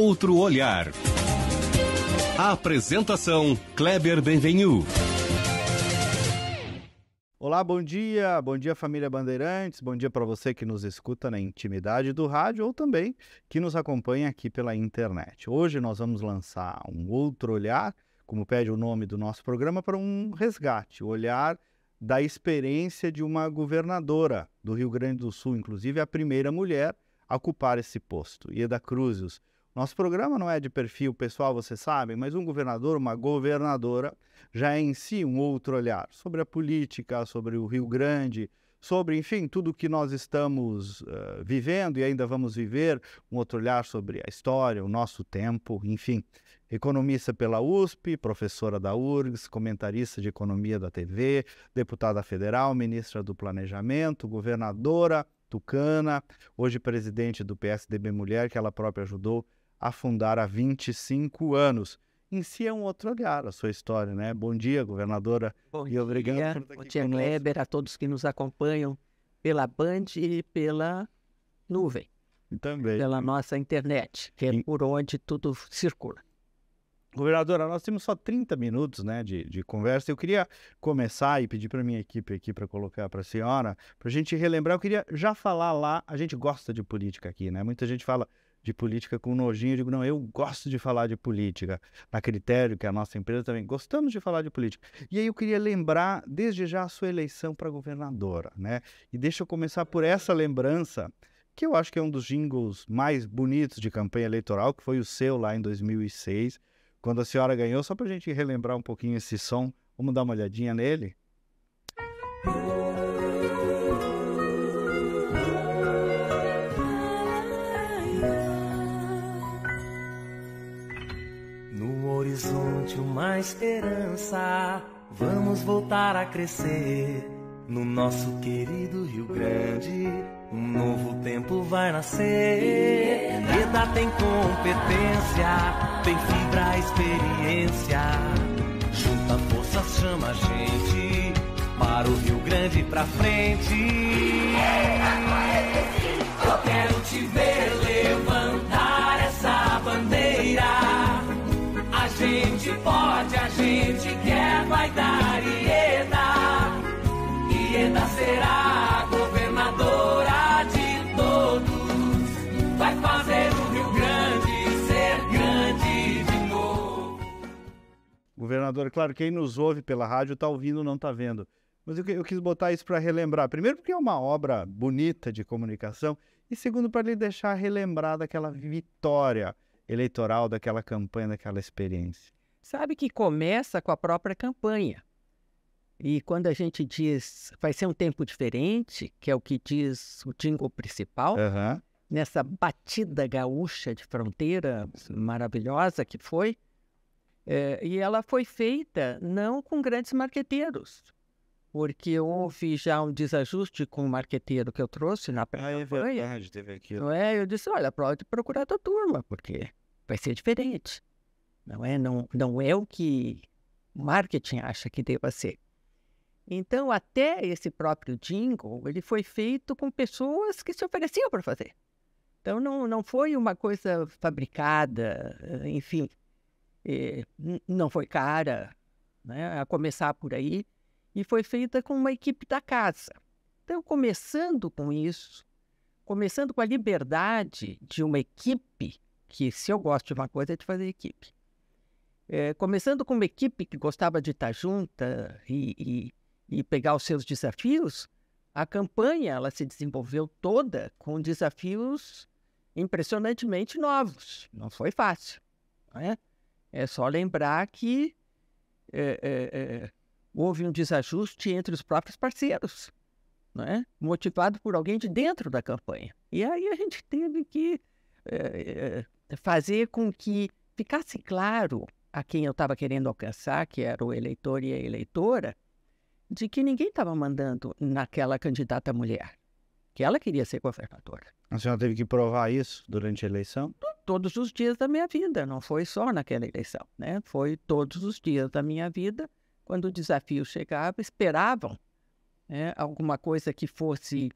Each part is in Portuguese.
outro olhar. A apresentação Kleber Benvenu. Olá, bom dia. Bom dia família Bandeirantes. Bom dia para você que nos escuta na intimidade do rádio ou também que nos acompanha aqui pela internet. Hoje nós vamos lançar um outro olhar, como pede o nome do nosso programa, para um resgate, o olhar da experiência de uma governadora do Rio Grande do Sul, inclusive a primeira mulher a ocupar esse posto, Ieda Cruzes. Nosso programa não é de perfil pessoal, vocês sabem, mas um governador, uma governadora, já é em si um outro olhar sobre a política, sobre o Rio Grande, sobre, enfim, tudo o que nós estamos uh, vivendo e ainda vamos viver, um outro olhar sobre a história, o nosso tempo, enfim. Economista pela USP, professora da URGS, comentarista de economia da TV, deputada federal, ministra do Planejamento, governadora tucana, hoje presidente do PSDB Mulher, que ela própria ajudou afundar há 25 anos. Em si é um outro olhar a sua história, né? Bom dia, governadora. Bom e obrigado dia, por estar aqui bom dia, Kleber, a todos que nos acompanham pela Band e pela nuvem. também. Pela nossa internet, que é por onde tudo circula. Governadora, nós temos só 30 minutos né, de, de conversa. Eu queria começar e pedir para a minha equipe aqui para colocar para a senhora, para a gente relembrar. Eu queria já falar lá. A gente gosta de política aqui, né? Muita gente fala de política com nojinho. Eu digo, não, eu gosto de falar de política, a critério que a nossa empresa também gostamos de falar de política. E aí eu queria lembrar desde já a sua eleição para governadora, né? E deixa eu começar por essa lembrança, que eu acho que é um dos jingles mais bonitos de campanha eleitoral, que foi o seu lá em 2006, quando a senhora ganhou. Só para a gente relembrar um pouquinho esse som, vamos dar uma olhadinha nele? Música horizonte uma esperança. Vamos voltar a crescer no nosso querido Rio Grande. Um novo tempo vai nascer. Eda tem competência, tem fibra, experiência. Junta forças, chama a gente para o Rio Grande pra frente. Eu quero te ver governador, é claro, quem nos ouve pela rádio está ouvindo, não está vendo. Mas eu, eu quis botar isso para relembrar. Primeiro, porque é uma obra bonita de comunicação, e segundo, para lhe deixar relembrar daquela vitória eleitoral, daquela campanha, daquela experiência. Sabe que começa com a própria campanha. E quando a gente diz vai ser um tempo diferente, que é o que diz o jingle principal, uhum. nessa batida gaúcha de fronteira maravilhosa que foi, é, e ela foi feita não com grandes marqueteiros, porque houve já um desajuste com o marqueteiro que eu trouxe na Ah, é verdade, teve aquilo. Não é? Eu disse, olha, pode procurar tua turma, porque vai ser diferente. Não é, não, não é o que o marketing acha que deva ser. Então, até esse próprio jingle, ele foi feito com pessoas que se ofereciam para fazer. Então, não, não foi uma coisa fabricada, eh, enfim. Eh, não foi cara, né, a começar por aí, e foi feita com uma equipe da casa. Então, começando com isso, começando com a liberdade de uma equipe, que se eu gosto de uma coisa é de fazer equipe. É, começando com uma equipe que gostava de estar junta e, e, e pegar os seus desafios, a campanha ela se desenvolveu toda com desafios impressionantemente novos. Não foi fácil. Não é? É só lembrar que é, é, é, houve um desajuste entre os próprios parceiros, né? motivado por alguém de dentro da campanha. E aí a gente teve que é, é, fazer com que ficasse claro a quem eu estava querendo alcançar, que era o eleitor e a eleitora, de que ninguém estava mandando naquela candidata mulher, que ela queria ser governadora. A senhora teve que provar isso durante a eleição? todos os dias da minha vida, não foi só naquela eleição, né? Foi todos os dias da minha vida, quando o desafio chegava, esperavam né, alguma coisa que fosse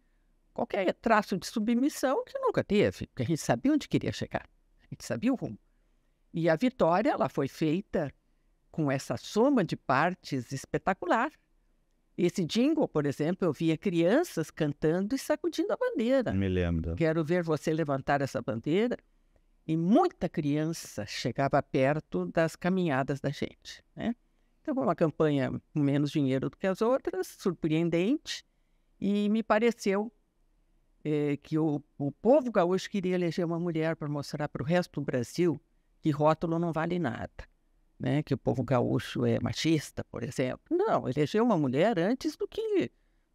qualquer traço de submissão que nunca teve, porque a gente sabia onde queria chegar, a gente sabia o rumo. E a vitória, ela foi feita com essa soma de partes espetacular. Esse jingle, por exemplo, eu via crianças cantando e sacudindo a bandeira. Me lembro. Quero ver você levantar essa bandeira. E muita criança chegava perto das caminhadas da gente. Né? Então, uma campanha com menos dinheiro do que as outras, surpreendente, e me pareceu eh, que o, o povo gaúcho queria eleger uma mulher para mostrar para o resto do Brasil que rótulo não vale nada. Né, que o povo gaúcho é machista, por exemplo. Não, elegeu uma mulher antes do que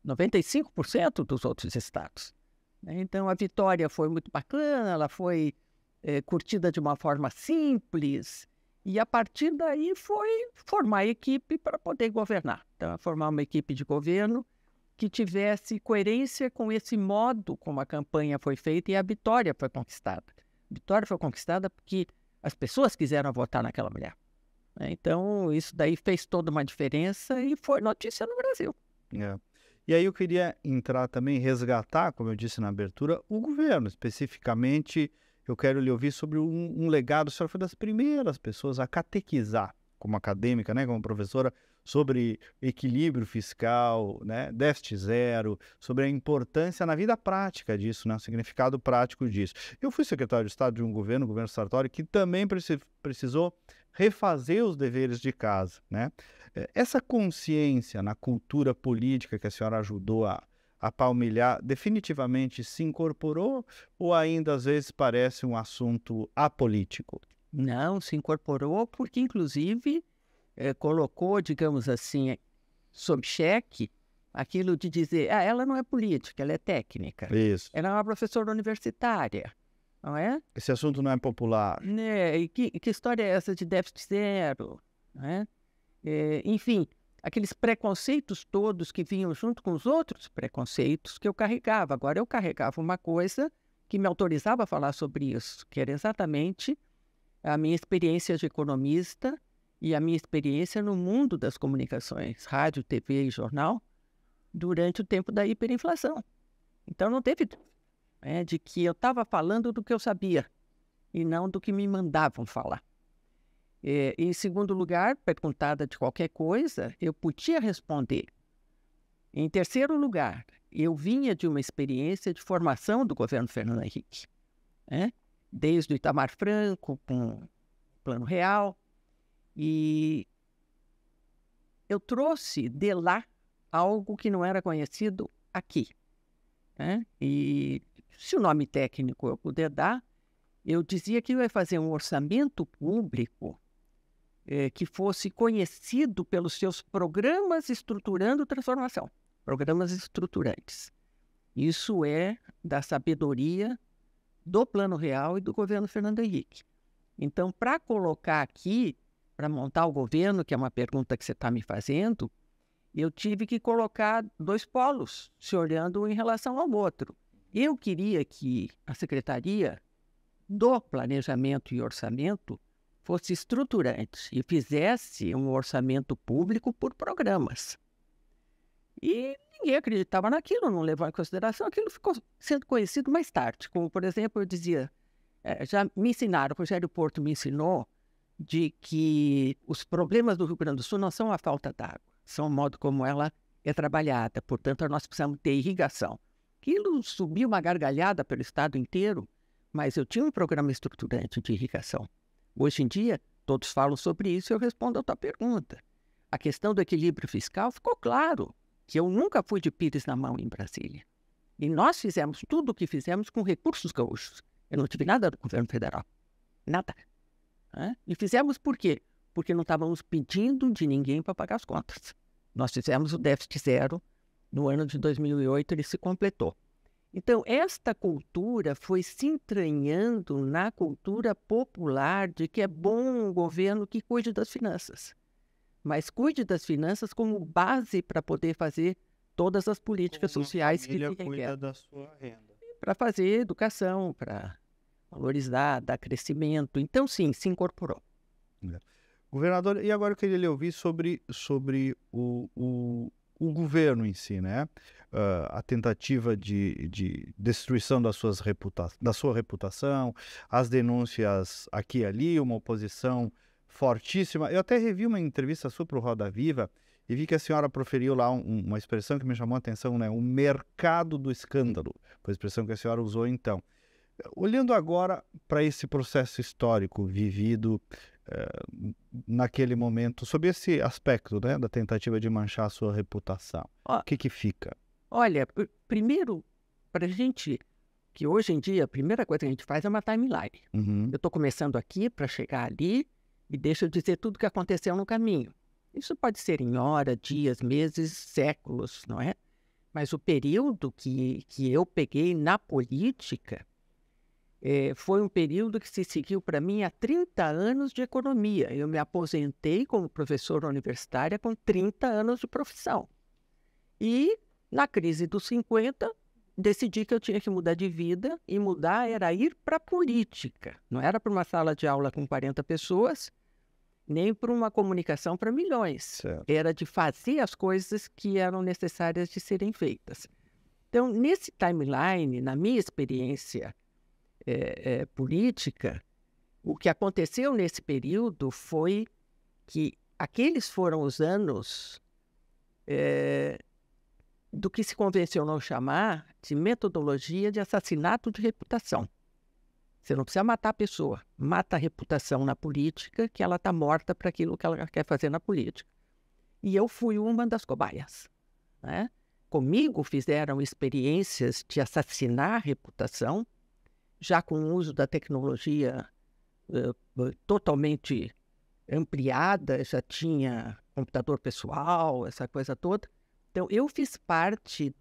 95% dos outros estados. Né. Então, a vitória foi muito bacana, ela foi é, curtida de uma forma simples. E a partir daí foi formar equipe para poder governar. Então, é formar uma equipe de governo que tivesse coerência com esse modo como a campanha foi feita e a vitória foi conquistada. A vitória foi conquistada porque as pessoas quiseram votar naquela mulher. Né? Então, isso daí fez toda uma diferença e foi notícia no Brasil. É. E aí eu queria entrar também, resgatar, como eu disse na abertura, o governo, especificamente eu quero lhe ouvir sobre um, um legado. A senhora foi das primeiras pessoas a catequizar, como acadêmica, né, como professora, sobre equilíbrio fiscal, né, déficit zero, sobre a importância na vida prática disso, né, o significado prático disso. Eu fui secretário de Estado de um governo, o governo Sartori, que também precisou refazer os deveres de casa. Né? Eh, essa consciência na cultura política que a senhora ajudou a, a palmilhar definitivamente se incorporou ou ainda às vezes parece um assunto apolítico? Não, se incorporou porque, inclusive, é, colocou, digamos assim, sob cheque aquilo de dizer, ah, ela não é política, ela é técnica. Isso. Ela é uma professora universitária, não é? Esse assunto não é popular. Né? E que, que história é essa de déficit zero? Não é? É, enfim, aqueles preconceitos todos que vinham junto com os outros preconceitos que eu carregava. Agora, eu carregava uma coisa que me autorizava a falar sobre isso, que era exatamente a minha experiência de economista e a minha experiência no mundo das comunicações, rádio, TV e jornal, durante o tempo da hiperinflação. Então, não teve né, de que eu estava falando do que eu sabia e não do que me mandavam falar. É, em segundo lugar, perguntada de qualquer coisa, eu podia responder. Em terceiro lugar, eu vinha de uma experiência de formação do governo Fernando Henrique, né? desde o Itamar Franco, com o Plano Real, e eu trouxe de lá algo que não era conhecido aqui. Né? E se o nome técnico eu puder dar, eu dizia que eu ia fazer um orçamento público eh, que fosse conhecido pelos seus programas estruturando transformação, programas estruturantes. Isso é da sabedoria do Plano Real e do governo Fernando Henrique. Então, para colocar aqui, para montar o governo, que é uma pergunta que você está me fazendo, eu tive que colocar dois polos, se olhando um em relação ao outro. Eu queria que a Secretaria do Planejamento e Orçamento fosse estruturante e fizesse um orçamento público por programas. E ninguém acreditava naquilo, não levou em consideração. Aquilo ficou sendo conhecido mais tarde. Como, por exemplo, eu dizia, é, já me ensinaram, o Rogério Porto me ensinou, de que os problemas do Rio Grande do Sul não são a falta d'água, são o modo como ela é trabalhada. Portanto, nós precisamos ter irrigação. Aquilo subiu uma gargalhada pelo estado inteiro, mas eu tinha um programa estruturante de irrigação. Hoje em dia, todos falam sobre isso e eu respondo a tua pergunta. A questão do equilíbrio fiscal ficou claro que eu nunca fui de pires na mão em Brasília. E nós fizemos tudo o que fizemos com recursos gaúchos. Eu não tive nada do governo federal. Nada. É? E fizemos por quê? Porque não estávamos pedindo de ninguém para pagar as contas. Nós fizemos o déficit zero. No ano de 2008, ele se completou. Então, esta cultura foi se entranhando na cultura popular de que é bom um governo que cuide das finanças, mas cuide das finanças como base para poder fazer todas as políticas como sociais que ele cuida Para fazer educação, para valorizar, dar crescimento. Então, sim, se incorporou. É. Governador, e agora eu queria lhe ouvir sobre, sobre o, o, o governo em si, né? Uh, a tentativa de, de destruição das suas reputa da sua reputação, as denúncias aqui e ali, uma oposição fortíssima. Eu até revi uma entrevista sua para o Roda Viva e vi que a senhora proferiu lá um, uma expressão que me chamou a atenção, né? O mercado do escândalo, foi a expressão que a senhora usou então. Olhando agora para esse processo histórico vivido eh, naquele momento, sobre esse aspecto né, da tentativa de manchar a sua reputação? o que, que fica? Olha, primeiro, para a gente, que hoje em dia a primeira coisa que a gente faz é uma timeline. Uhum. Eu estou começando aqui para chegar ali e deixa eu dizer tudo o que aconteceu no caminho. Isso pode ser em hora, dias, meses, séculos, não é? Mas o período que, que eu peguei na política é, foi um período que se seguiu para mim há 30 anos de economia. Eu me aposentei como professora universitária com 30 anos de profissão. E na crise dos 50, decidi que eu tinha que mudar de vida, e mudar era ir para a política. Não era para uma sala de aula com 40 pessoas, nem para uma comunicação para milhões. Certo. Era de fazer as coisas que eram necessárias de serem feitas. Então, nesse timeline, na minha experiência é, é, política, o que aconteceu nesse período foi que aqueles foram os anos é, do que se convencionou chamar de metodologia de assassinato de reputação. Você não precisa matar a pessoa, mata a reputação na política, que ela está morta para aquilo que ela quer fazer na política. E eu fui uma das cobaias. Né? Comigo fizeram experiências de assassinar a reputação já com o uso da tecnologia uh, totalmente ampliada, já tinha computador pessoal, essa coisa toda. Então, eu fiz parte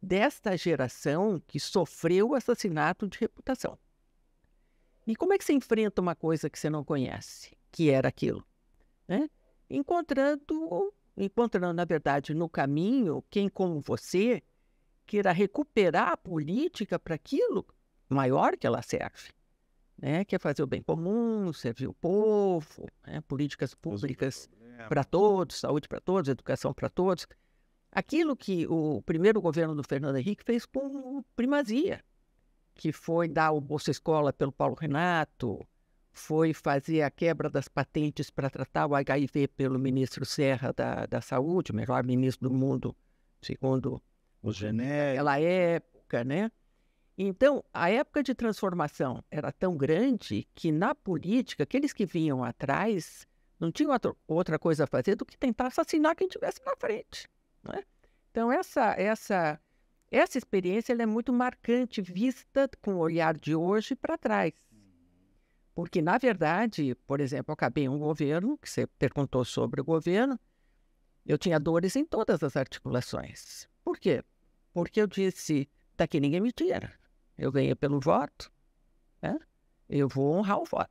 desta geração que sofreu assassinato de reputação. E como é que você enfrenta uma coisa que você não conhece, que era aquilo? Né? Encontrando, encontrando, na verdade, no caminho, quem como você queira recuperar a política para aquilo maior que ela serve, né? que é fazer o bem comum, servir o povo, né? políticas públicas para todos, saúde para todos, educação para todos. Aquilo que o primeiro governo do Fernando Henrique fez com primazia, que foi dar o Bolsa Escola pelo Paulo Renato, foi fazer a quebra das patentes para tratar o HIV pelo ministro Serra da, da Saúde, o melhor ministro do mundo, segundo os Gené. Naquela época, né? Então, a época de transformação era tão grande que, na política, aqueles que vinham atrás não tinham outra coisa a fazer do que tentar assassinar quem estivesse na frente. Né? Então, essa, essa, essa experiência é muito marcante, vista com o olhar de hoje para trás. Porque, na verdade, por exemplo, eu acabei um governo, que você perguntou sobre o governo, eu tinha dores em todas as articulações. Por quê? Porque eu disse, daqui ninguém me tira. Eu ganhei pelo voto, né? eu vou honrar o voto.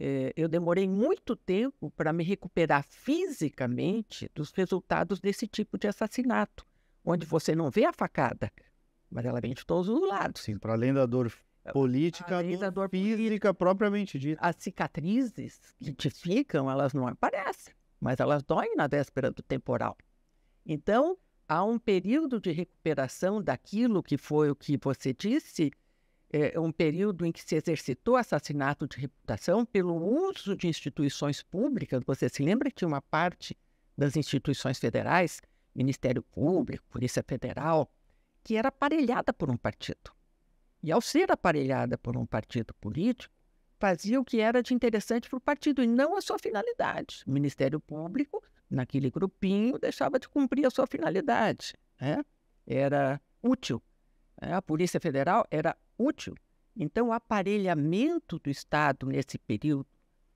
É, eu demorei muito tempo para me recuperar fisicamente dos resultados desse tipo de assassinato, onde você não vê a facada, mas ela vem de todos os lados. Sim, para além da dor política, além da dor física política, propriamente dita. As cicatrizes que te ficam, elas não aparecem, mas elas doem na véspera do temporal. Então, há um período de recuperação daquilo que foi o que você disse, é, um período em que se exercitou assassinato de reputação pelo uso de instituições públicas. Você se lembra que uma parte das instituições federais, Ministério Público, Polícia Federal, que era aparelhada por um partido. E ao ser aparelhada por um partido político, fazia o que era de interessante para o partido e não a sua finalidade. O Ministério Público naquele grupinho deixava de cumprir a sua finalidade. Né? Era útil. Né? A Polícia Federal era útil. Então, o aparelhamento do Estado nesse período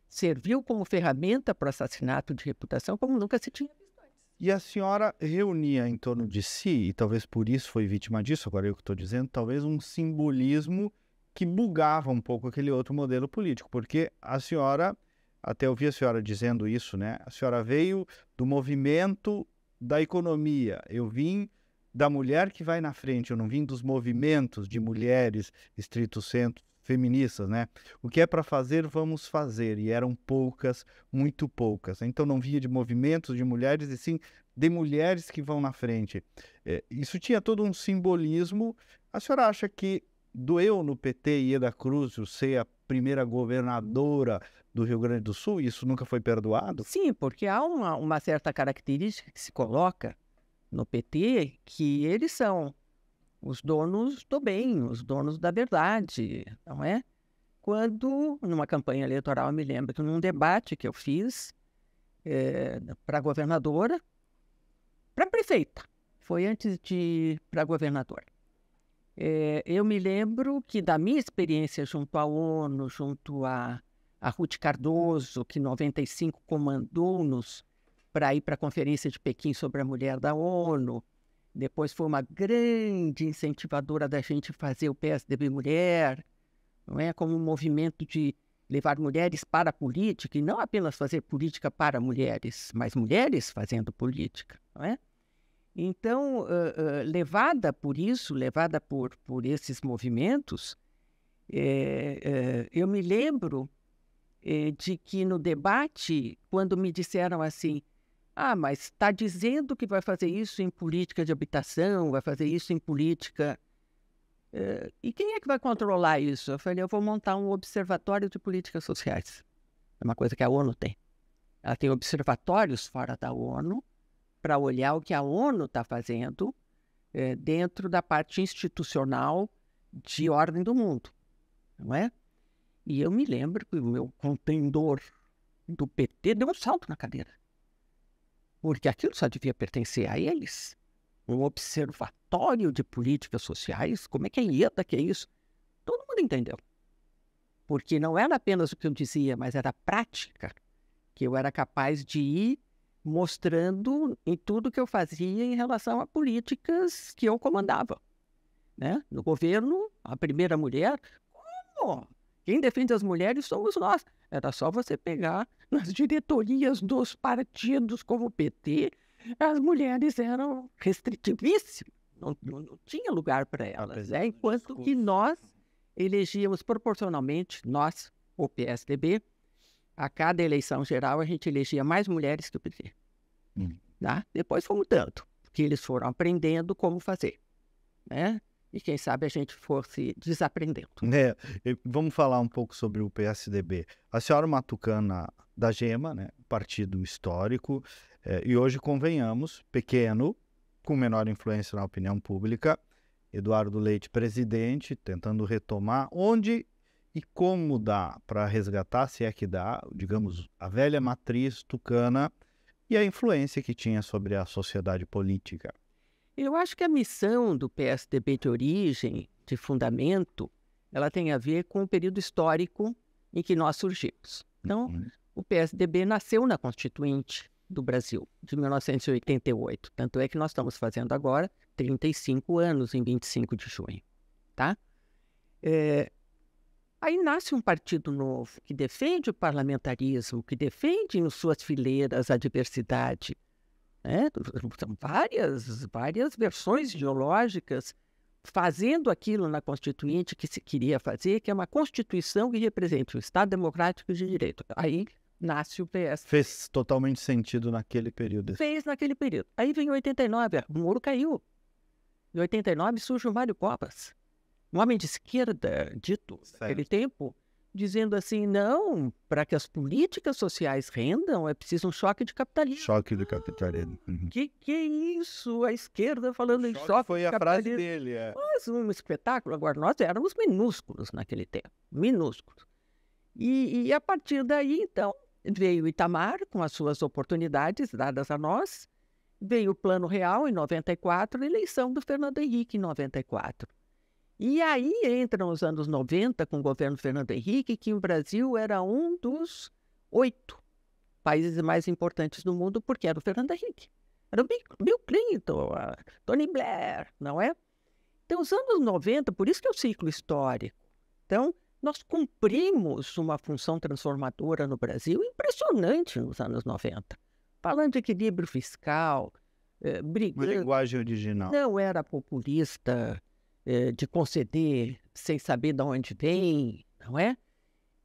serviu como ferramenta para o assassinato de reputação como nunca se tinha visto antes. E a senhora reunia em torno de si, e talvez por isso foi vítima disso, agora é eu que estou dizendo, talvez um simbolismo que bugava um pouco aquele outro modelo político, porque a senhora até ouvi a senhora dizendo isso, né? A senhora veio do movimento da economia. Eu vim da mulher que vai na frente, eu não vim dos movimentos de mulheres estrito centro feministas, né? O que é para fazer, vamos fazer, e eram poucas, muito poucas. Então não vinha de movimentos de mulheres, e sim de mulheres que vão na frente. É, isso tinha todo um simbolismo. A senhora acha que doeu no PT Ieda Cruz ser a primeira governadora do Rio Grande do Sul, isso nunca foi perdoado? Sim, porque há uma, uma certa característica que se coloca no PT que eles são os donos do bem, os donos da verdade, não é? Quando, numa campanha eleitoral, eu me lembro que num debate que eu fiz é, eh, para governadora, para prefeita, foi antes de para governadora. É, eu me lembro que da minha experiência junto à ONU, junto a a Ruth Cardoso, que em 95 comandou-nos para ir para a Conferência de Pequim sobre a Mulher da ONU. Depois foi uma grande incentivadora da gente fazer o PSDB Mulher, não é? como um movimento de levar mulheres para a política e não apenas fazer política para mulheres, mas mulheres fazendo política, não é? Então, uh, uh, levada por isso, levada por, por esses movimentos, é, é, eu me lembro eh, de que no debate, quando me disseram assim, ah, mas está dizendo que vai fazer isso em política de habitação, vai fazer isso em política. Eh, e quem é que vai controlar isso? Eu falei, eu vou montar um observatório de políticas sociais. É uma coisa que a ONU tem. Ela tem observatórios fora da ONU para olhar o que a ONU está fazendo eh, dentro da parte institucional de ordem do mundo, não é? E eu me lembro que o meu contendor do PT deu um salto na cadeira. Porque aquilo só devia pertencer a eles. Um observatório de políticas sociais. Como é que é IETA, que é isso? Todo mundo entendeu. Porque não era apenas o que eu dizia, mas era a prática que eu era capaz de ir mostrando em tudo que eu fazia em relação a políticas que eu comandava. Né? No governo, a primeira mulher, como? Quem defende as mulheres somos nós. Era só você pegar nas diretorias dos partidos como o PT, as mulheres eram restritivíssimas. Não, não, não tinha lugar para elas. Né? Enquanto que nós elegíamos proporcionalmente, nós, o PSDB, a cada eleição geral a gente elegia mais mulheres que o PT. Hum. Tá? Depois foi mudando, porque eles foram aprendendo como fazer. Né? e quem sabe a gente fosse desaprendendo. É, vamos falar um pouco sobre o PSDB. A senhora é Matucana da Gema, né, partido histórico, é, e hoje convenhamos, pequeno, com menor influência na opinião pública, Eduardo Leite presidente, tentando retomar onde e como dá para resgatar, se é que dá, digamos, a velha matriz tucana e a influência que tinha sobre a sociedade política. Eu acho que a missão do PSDB de origem, de fundamento, ela tem a ver com o período histórico em que nós surgimos. Então, uhum. o PSDB nasceu na Constituinte do Brasil, de 1988. Tanto é que nós estamos fazendo agora 35 anos em 25 de junho. Tá? É... Aí nasce um partido novo que defende o parlamentarismo, que defende em suas fileiras a diversidade, né? São várias, várias versões ideológicas fazendo aquilo na Constituinte que se queria fazer, que é uma Constituição que representa o Estado Democrático de Direito. Aí nasce o PS. Fez totalmente sentido naquele período. Fez naquele período. Aí vem 89, o Moro caiu. Em 89 surge o Mário Covas, um homem de esquerda, dito, certo. naquele tempo, dizendo assim: não, para que as políticas sociais rendam, é preciso um choque de capitalismo. Choque do capitalismo. Uhum. Que que é isso? A esquerda falando choque em choque. Foi a frase dele. É. Mas um espetáculo. Agora, nós éramos minúsculos naquele tempo minúsculos. E, e a partir daí, então, veio Itamar, com as suas oportunidades dadas a nós, veio o Plano Real em 94, eleição do Fernando Henrique em 94. E aí entram os anos 90, com o governo Fernando Henrique, que o Brasil era um dos oito países mais importantes do mundo, porque era o Fernando Henrique. Era o Bill Clinton, Tony Blair, não é? Então, os anos 90, por isso que é o ciclo histórico. Então, nós cumprimos uma função transformadora no Brasil impressionante nos anos 90. Falando de equilíbrio fiscal, eh, brigando... Eh, uma linguagem original. Não era populista, eh, de conceder sem saber de onde vem, não é?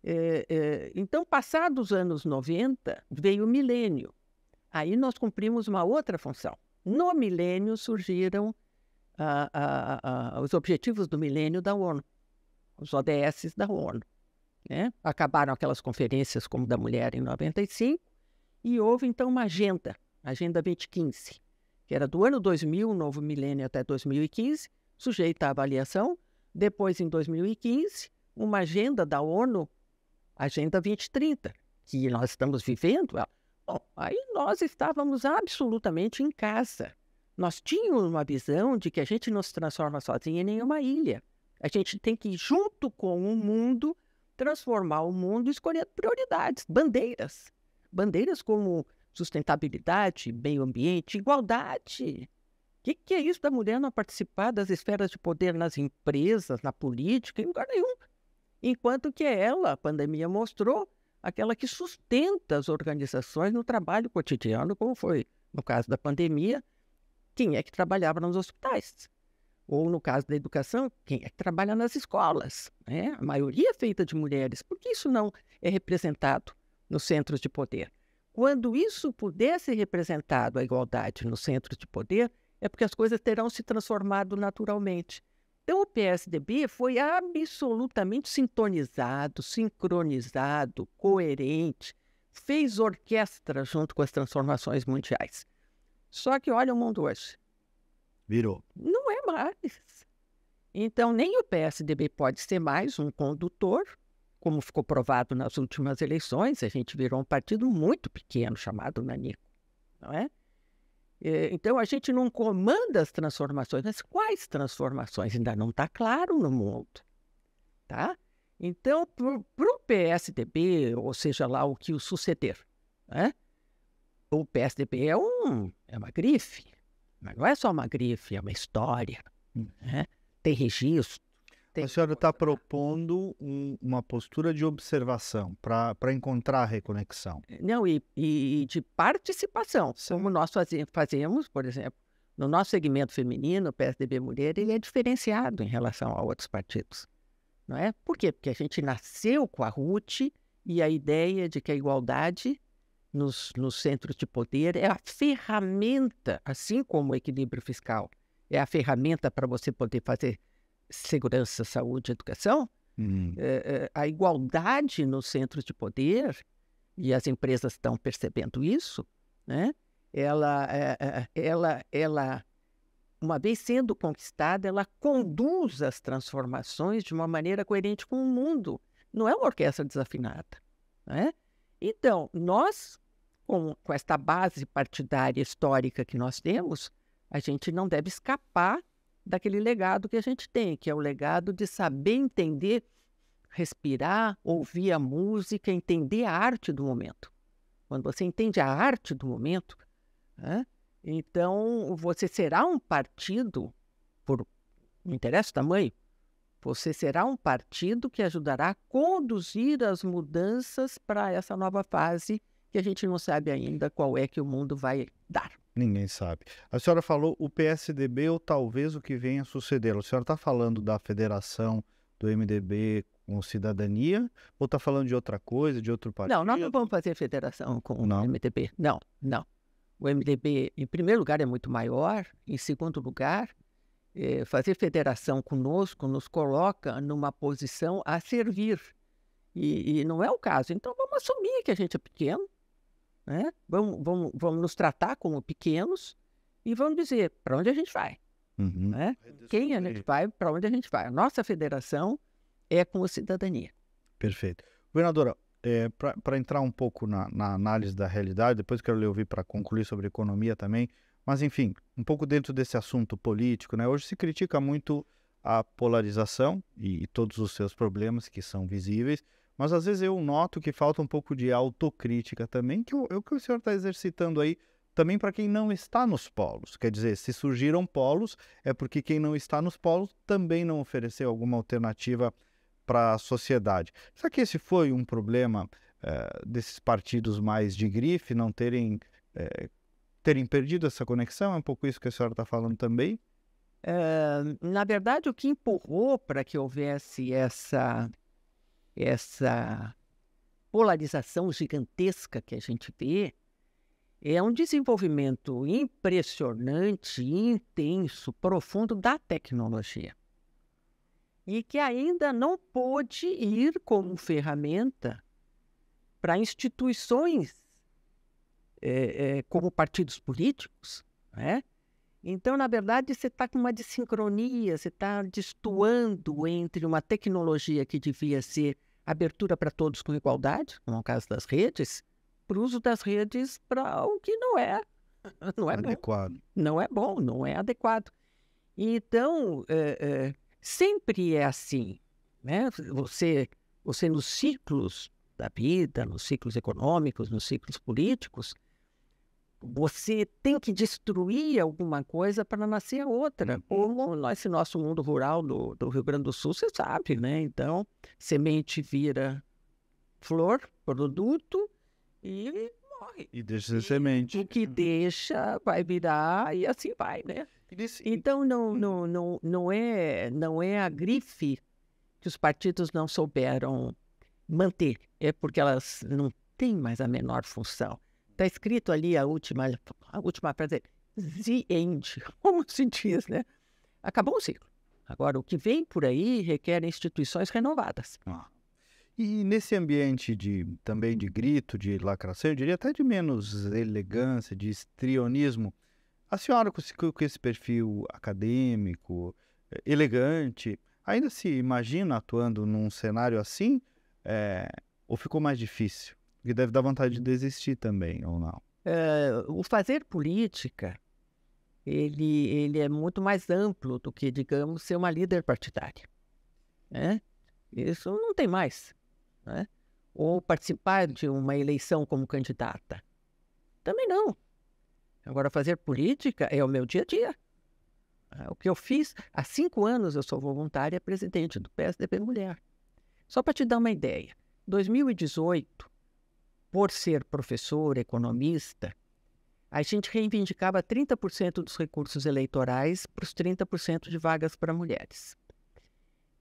É, é? Então, passados os anos 90, veio o milênio. Aí nós cumprimos uma outra função. No milênio surgiram os objetivos do milênio da ONU, os ODS da ONU. Né? Acabaram aquelas conferências como da mulher em 95 e houve então uma agenda, Agenda 2015, que era do ano 2000, novo milênio até 2015, sujeita à avaliação. Depois, em 2015, uma agenda da ONU, Agenda 2030, que nós estamos vivendo. Bom, aí nós estávamos absolutamente em casa. Nós tínhamos uma visão de que a gente não se transforma sozinha em nenhuma ilha. A gente tem que, junto com o mundo, transformar o mundo escolhendo prioridades, bandeiras. Bandeiras como sustentabilidade, meio ambiente, igualdade, que, que é isso da mulher não participar das esferas de poder nas empresas, na política, em lugar nenhum? Enquanto que ela, a pandemia mostrou, aquela que sustenta as organizações no trabalho cotidiano, como foi no caso da pandemia, quem é que trabalhava nos hospitais? Ou no caso da educação, quem é que trabalha nas escolas? Né? A maioria é feita de mulheres. Por que isso não é representado nos centros de poder? Quando isso pudesse ser representado, a igualdade nos centros de poder, é porque as coisas terão se transformado naturalmente. Então, o PSDB foi absolutamente sintonizado, sincronizado, coerente, fez orquestra junto com as transformações mundiais. Só que olha o mundo hoje. Virou. Não é mais. Então, nem o PSDB pode ser mais um condutor, como ficou provado nas últimas eleições, a gente virou um partido muito pequeno chamado Nanico, não é? Eh, então, a gente não comanda as transformações, mas quais transformações? Ainda não está claro no mundo. Tá? Então, para o PSDB, ou seja lá o que o suceder, né? o PSDB é, um, é uma grife, mas não é só uma grife, é uma história. Hum. Né? Tem registro, tem. A senhora está né? propondo um, uma postura de observação para encontrar a reconexão. É, não, e, e de participação, Sim. como nós faze, fazemos, por exemplo, no nosso segmento feminino, o PSDB Mulher, ele é diferenciado em relação a outros partidos. Não é? Por quê? Porque a gente nasceu com a RUT e a ideia de que a igualdade nos, nos centros de poder é a ferramenta, assim como o equilíbrio fiscal, é a ferramenta para você poder fazer segurança, saúde e educação, hum. é, a igualdade nos centros de poder, e as empresas estão percebendo isso, né? ela, é, ela, ela, uma vez sendo conquistada, ela conduz as transformações de uma maneira coerente com o mundo. Não é uma orquestra desafinada. Né? Então, nós, com, com esta base partidária histórica que nós temos, a gente não deve escapar daquele legado que a gente tem, que é o legado de saber entender, respirar, ouvir a música, entender a arte do momento. Quando você entende a arte do momento, né, então você será um partido, por não interessa o tamanho, você será um partido que ajudará a conduzir as mudanças para essa nova fase que a gente não sabe ainda qual é que o mundo vai dar. Ninguém sabe. A senhora falou o PSDB ou talvez o que venha a sucedê-lo. A senhora está falando da federação do MDB com cidadania ou está falando de outra coisa, de outro partido? Não, nós não vamos fazer federação com não. o MDB. Não, não. O MDB, em primeiro lugar, é muito maior. Em segundo lugar, é, fazer federação conosco nos coloca numa posição a servir. E, e não é o caso. Então, vamos assumir que a gente é pequeno né? Vamos, vamos, vamos nos tratar como pequenos e vamos dizer para onde a gente vai. Uhum. Né? Quem a gente vai, para onde a gente vai. A nossa federação é com a cidadania. Perfeito. Governadora, é, para entrar um pouco na, na, análise da realidade, depois quero lhe ouvir para concluir sobre economia também, mas enfim, um pouco dentro desse assunto político, né? hoje se critica muito a polarização e, e todos os seus problemas que são visíveis, mas às vezes eu noto que falta um pouco de autocrítica também, que é o que o senhor está exercitando aí também para quem não está nos polos. Quer dizer, se surgiram polos, é porque quem não está nos polos também não ofereceu alguma alternativa para a sociedade. Será que esse foi um problema é, desses partidos mais de grife não terem, é, terem perdido essa conexão? É um pouco isso que a senhora está falando também? É, na verdade, o que empurrou para que houvesse essa essa polarização gigantesca que a gente vê, é um desenvolvimento impressionante, intenso, profundo da tecnologia. E que ainda não pôde ir como ferramenta para instituições é, é, como partidos políticos, né? Então, na verdade, você está com uma desincronia. você está uhum. destoando entre uma tecnologia que devia ser abertura para todos com igualdade, como é o caso das redes, para o uso das redes para o que não é. Não é adequado. Bom, não é bom, não é adequado. Então, é, é, sempre é assim. Né? Você, você, nos ciclos da vida, nos ciclos econômicos, nos ciclos políticos, você tem que destruir alguma coisa para nascer outra. Uhum. Como esse nosso mundo rural do, do Rio Grande do Sul, você sabe, né? Então, semente vira flor, produto e morre. E deixa ser semente. O que uhum. deixa vai virar e assim vai, né? Então, não, hum. não, não, não, é, não é a grife que os partidos não souberam manter. É porque elas não têm mais a menor função. Está escrito ali a última, a última frase, the end, como se diz, né? Acabou o ciclo. Agora, o que vem por aí requer instituições renovadas. Ah. E nesse ambiente de também de grito, de lacração, eu diria até de menos elegância, de estrionismo, a senhora com, com esse perfil acadêmico, eh, elegante, ainda se imagina atuando num cenário assim? É, ou ficou mais difícil? E deve dar vontade de desistir também, ou não? o fazer política, ele, ele é muito mais amplo do que, digamos, ser uma líder partidária. Né? Isso não tem mais. Né? Ou participar de uma eleição como candidata. Também não. Agora, fazer política é o meu dia a dia. É o que eu fiz, há cinco anos eu sou voluntária presidente do PSDB Mulher. Só para te dar uma ideia, 2018, por ser professor, economista, a gente reivindicava 30% dos recursos eleitorais para os 30% de vagas para mulheres.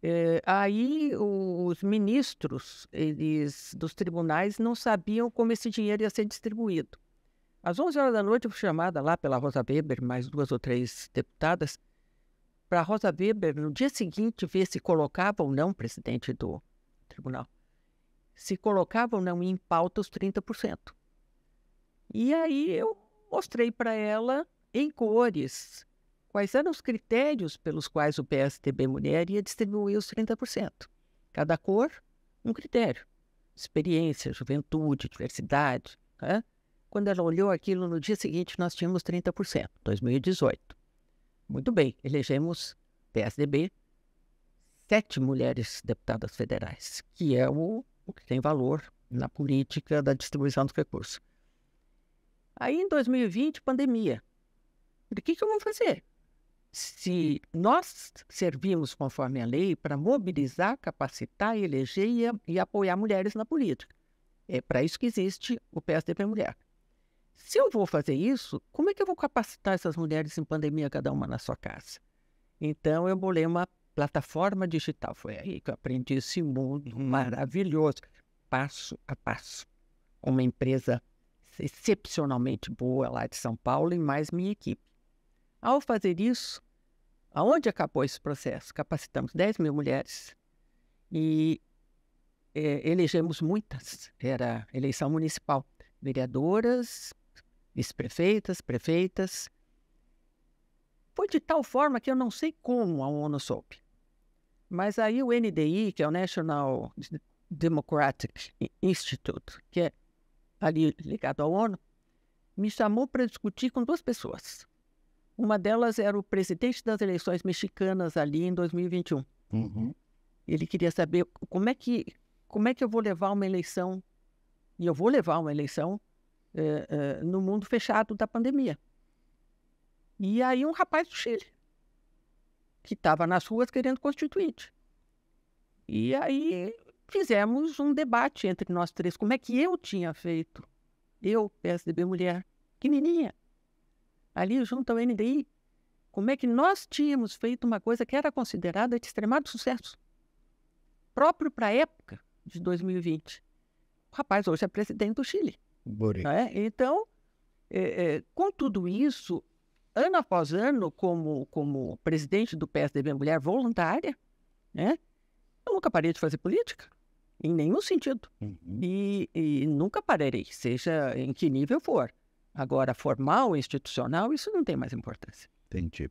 É, aí os ministros eles, dos tribunais não sabiam como esse dinheiro ia ser distribuído. Às 11 horas da noite, eu fui chamada lá pela Rosa Weber, mais duas ou três deputadas, para a Rosa Weber, no dia seguinte, ver se colocava ou não presidente do tribunal se colocavam não em pauta os 30%. E aí eu mostrei para ela em cores quais eram os critérios pelos quais o PSTB Mulher ia distribuir os 30%. Cada cor, um critério. Experiência, juventude, diversidade. Né? Quando ela olhou aquilo, no dia seguinte nós tínhamos 30%, 2018. Muito bem, elegemos PSDB, sete mulheres deputadas federais, que é o que tem valor na política da distribuição dos recursos. Aí em 2020, pandemia. O que, que eu vou fazer? Se nós servimos conforme a lei para mobilizar, capacitar, eleger e, e apoiar mulheres na política. É para isso que existe o PSDB Mulher. Se eu vou fazer isso, como é que eu vou capacitar essas mulheres em pandemia, cada uma na sua casa? Então, eu bolei uma plataforma digital. Foi aí que eu aprendi esse mundo maravilhoso, passo a passo. Uma empresa excepcionalmente boa lá de São Paulo e mais minha equipe. Ao fazer isso, aonde acabou esse processo? Capacitamos 10 mil mulheres e é, elegemos muitas. Era eleição municipal, vereadoras, vice-prefeitas, prefeitas, prefeitas foi de tal forma que eu não sei como a ONU soube. Mas aí o NDI, que é o National Democratic Institute, que é ali ligado à ONU, me chamou para discutir com duas pessoas. Uma delas era o presidente das eleições mexicanas ali em 2021. Uhum. Ele queria saber como é que como é que eu vou levar uma eleição e eu vou levar uma eleição é, é, no mundo fechado da pandemia. E aí um rapaz do Chile, que estava nas ruas querendo constituinte. E aí fizemos um debate entre nós três, como é que eu tinha feito, eu, PSDB Mulher, pequenininha, ali junto ao NDI, como é que nós tínhamos feito uma coisa que era considerada de extremado sucesso, próprio para a época de 2020. O rapaz hoje é presidente do Chile. Né? Então, é, é, com tudo isso, ano após ano, como, como presidente do PSDB Mulher Voluntária, né? Eu nunca parei de fazer política, em nenhum sentido. Uhum. E, e, nunca pararei, seja em que nível for. Agora, formal, institucional, isso não tem mais importância. Entendi.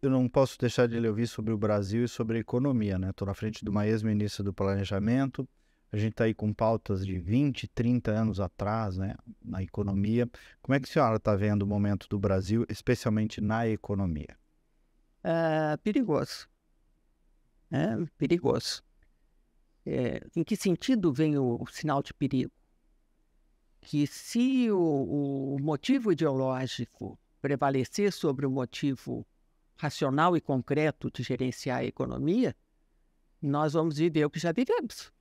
Eu não posso deixar de lhe ouvir sobre o Brasil e sobre a economia, né? Estou na frente de hum. uma ex-ministra do Planejamento, a gente está aí com pautas de 20, 30 anos atrás né, na economia. Como é que a senhora está vendo o momento do Brasil, especialmente na economia? É perigoso. É perigoso. É, em que sentido vem o, o, sinal de perigo? Que se o, o motivo ideológico prevalecer sobre o motivo racional e concreto de gerenciar a economia, nós vamos viver o que já vivemos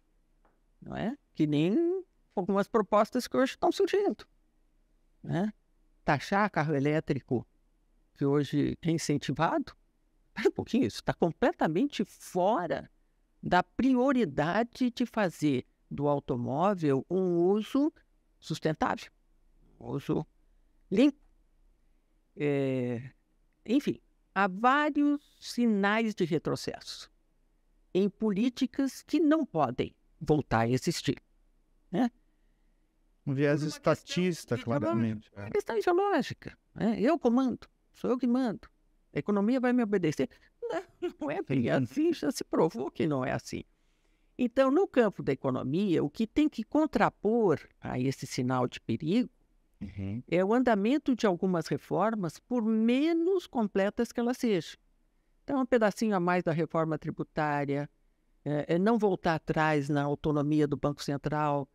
não é? Que nem algumas propostas que hoje estão surgindo, né? Taxar carro elétrico, que hoje é incentivado, é um pouquinho, isso está completamente fora da prioridade de fazer do automóvel um uso sustentável, um uso limpo. É, enfim, há vários sinais de retrocesso em políticas que não podem voltar a existir. Né? Um viés estatista, claramente. É é. Questão ideológica. Né? Eu comando, sou eu que mando. A economia vai me obedecer. Não, não é bem assim, já se provou que não é assim. Então, no campo da economia, o que tem que contrapor a esse sinal de perigo uhum. é o andamento de algumas reformas, por menos completas que elas sejam. Então, um pedacinho a mais da reforma tributária, é, é não voltar atrás na autonomia do Banco Central,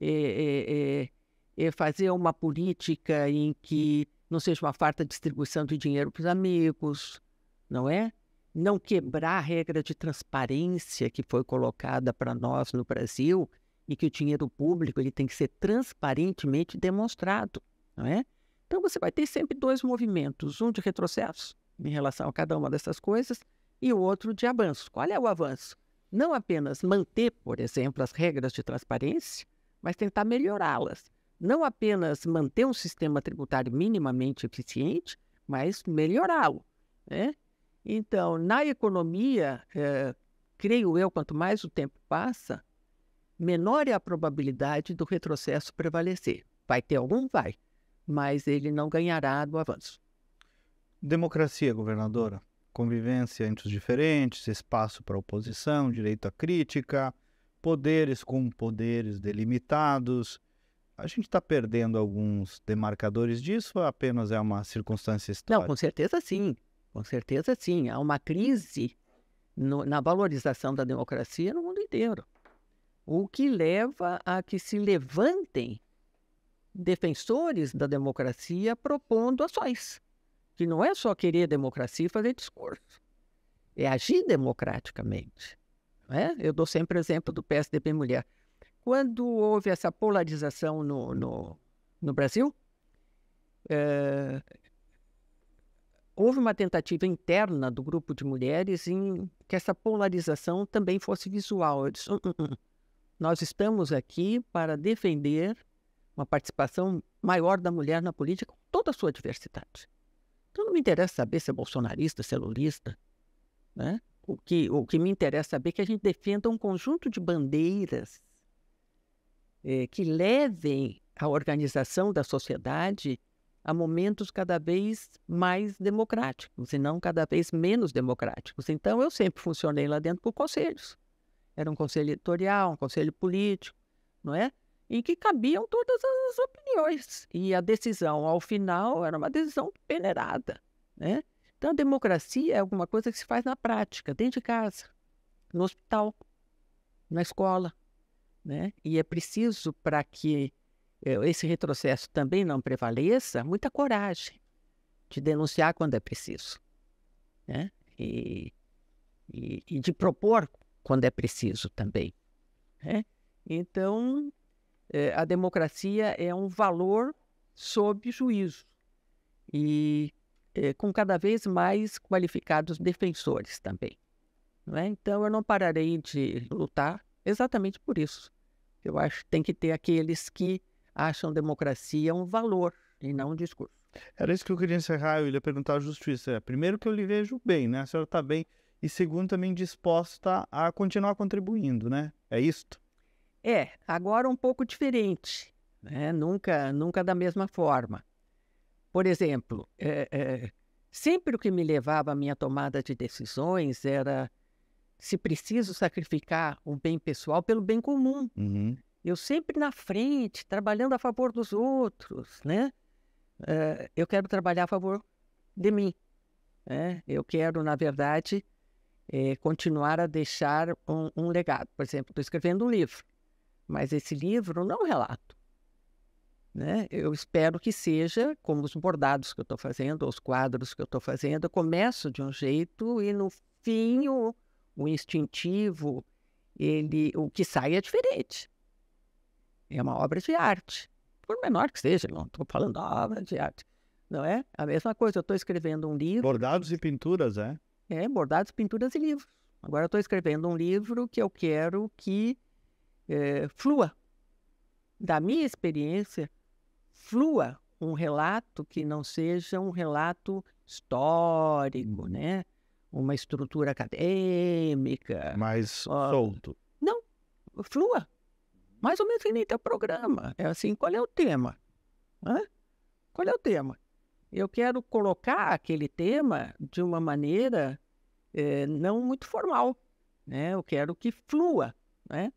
é, é, é, é, fazer uma política em que não seja uma farta distribuição de dinheiro para os amigos, não é? Não quebrar a regra de transparência que foi colocada para nós no Brasil e que o dinheiro público ele tem que ser transparentemente demonstrado, não é? Então você vai ter sempre dois movimentos, um de retrocesso em relação a cada uma dessas coisas e o outro de avanço. Qual é o avanço? não apenas manter, por exemplo, as regras de transparência, mas tentar melhorá-las. Não apenas manter um sistema tributário minimamente eficiente, mas melhorá-lo. Né? Então, na economia, é, creio eu, quanto mais o tempo passa, menor é a probabilidade do retrocesso prevalecer. Vai ter algum? Vai, mas ele não ganhará do avanço. Democracia, governadora convivência entre os diferentes, espaço para oposição, direito à crítica, poderes com poderes delimitados. A gente está perdendo alguns demarcadores disso ou apenas é uma circunstância histórica? Não, com certeza sim. Com certeza sim. Há uma crise no, na valorização da democracia no mundo inteiro. O que leva a que se levantem defensores da democracia propondo ações que não é só querer democracia e fazer discurso, é agir democraticamente. É? Eu dou sempre exemplo do PSDB Mulher. Quando houve essa polarização no, no, no Brasil, é, houve uma tentativa interna do grupo de mulheres em que essa polarização também fosse visual. Eu disse, uh, uh, uh. nós estamos aqui para defender uma participação maior da mulher na política, com toda a sua diversidade. Então não me interessa saber se é bolsonarista, se é lulista, né? O que, o que me interessa saber é que a gente defenda um conjunto de bandeiras é, que levem a organização da sociedade a momentos cada vez mais democráticos e não cada vez menos democráticos. Então, eu sempre funcionei lá dentro por conselhos. Era um conselho editorial, um conselho político, não é? em que cabiam todas as opiniões. E a decisão, ao final, era uma decisão peneirada. Né? Então, a democracia é alguma coisa que se faz na prática, dentro de casa, no hospital, na escola. Né? E é preciso, para que eh, esse retrocesso também não prevaleça, muita coragem de denunciar quando é preciso. Né? E, e, e de propor quando é preciso também. Né? Então, é, a democracia é um valor sob juízo e é, com cada vez mais qualificados defensores também. É? Então, eu não pararei de lutar exatamente por isso. Eu acho que tem que ter aqueles que acham democracia um valor e não um discurso. Era isso que eu queria encerrar, eu ia perguntar à justiça. É, primeiro que eu lhe vejo bem, né? A senhora está bem. E segundo, também disposta a continuar contribuindo, né? É isto? É, agora um pouco diferente, né? nunca, nunca da mesma forma. Por exemplo, é, é, sempre o que me levava à minha tomada de decisões era se preciso sacrificar um bem pessoal pelo bem comum. Uhum. Eu sempre na frente, trabalhando a favor dos outros, né? É, eu quero trabalhar a favor de mim. Né? Eu quero, na verdade, é, continuar a deixar um, um legado. Por exemplo, estou escrevendo um livro. Mas esse livro não é um relato. Né? Eu espero que seja como os bordados que eu estou fazendo, os quadros que eu estou fazendo. Eu começo de um jeito e no fim o, o instintivo, ele, o que sai é diferente. É uma obra de arte, por menor que seja. Não estou falando obra de arte, não é? A mesma coisa. Eu estou escrevendo um livro. Bordados e pinturas, é? É, bordados, pinturas e livros. Agora eu estou escrevendo um livro que eu quero que é, flua. Da minha experiência, flua um relato que não seja um relato histórico, uhum. né? Uma estrutura acadêmica. Mais ó, solto. Não, flua. Mais ou menos que nem teu programa. É assim, qual é o tema? Hã? Qual é o tema? Eu quero colocar aquele tema de uma maneira é, não muito formal. Né? Eu quero que flua. Né?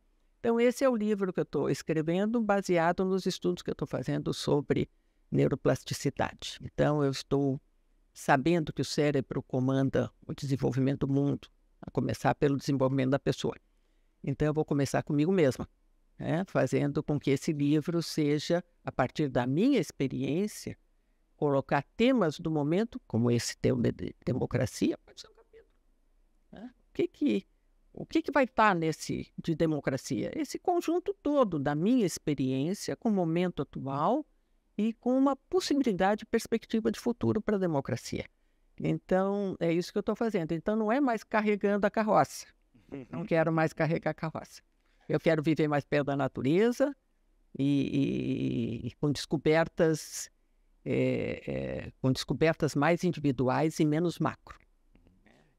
Então, esse é o livro que eu estou escrevendo, baseado nos estudos que eu estou fazendo sobre neuroplasticidade. Então, eu estou sabendo que o cérebro comanda o desenvolvimento do mundo, a começar pelo desenvolvimento da pessoa. Então, eu vou começar comigo mesma, né? fazendo com que esse livro seja, a partir da minha experiência, colocar temas do momento, como esse tema de democracia, pode ser um capítulo. Né? O que que o que, que vai estar tá nesse de democracia? Esse conjunto todo da minha experiência com o momento atual e com uma possibilidade e perspectiva de futuro para a democracia. Então, é isso que eu estou fazendo. Então, não é mais carregando a carroça. Não uhum. quero mais carregar a carroça. Eu quero viver mais perto da natureza e, e, e com descobertas é, é, com descobertas mais individuais e menos macro.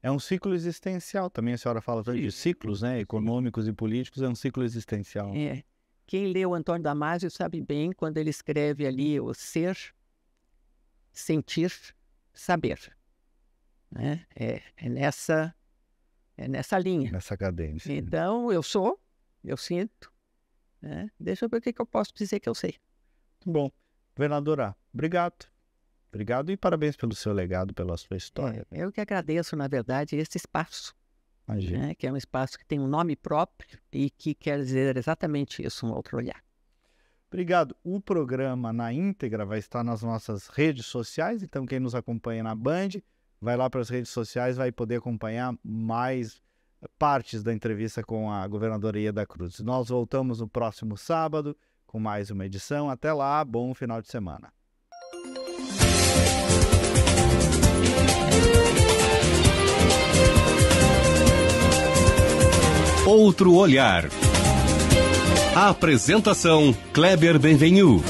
É um ciclo existencial também, a senhora fala tanto de ciclos, né? Econômicos e políticos, é um ciclo existencial. É. Quem leu Antônio Damasio sabe bem quando ele escreve ali hum. o ser, sentir, saber. Né? É, é, nessa, é nessa linha. Nessa cadência. Então, eu sou, eu sinto. Né? Deixa eu ver o que, que eu posso dizer que eu sei. Bom, governadora, obrigado. Obrigado e parabéns pelo seu legado, pela sua história. É, eu que agradeço, na verdade, esse espaço. Né, que é um espaço que tem um nome próprio e que quer dizer exatamente isso, um outro olhar. Obrigado. O programa na íntegra vai estar nas nossas redes sociais, então quem nos acompanha na Band, vai lá para as redes sociais, vai poder acompanhar mais partes da entrevista com a governadora Ieda Cruz. Nós voltamos no próximo sábado com mais uma edição. Até lá, bom final de semana. Outro olhar. A apresentação Kleber Benvenu.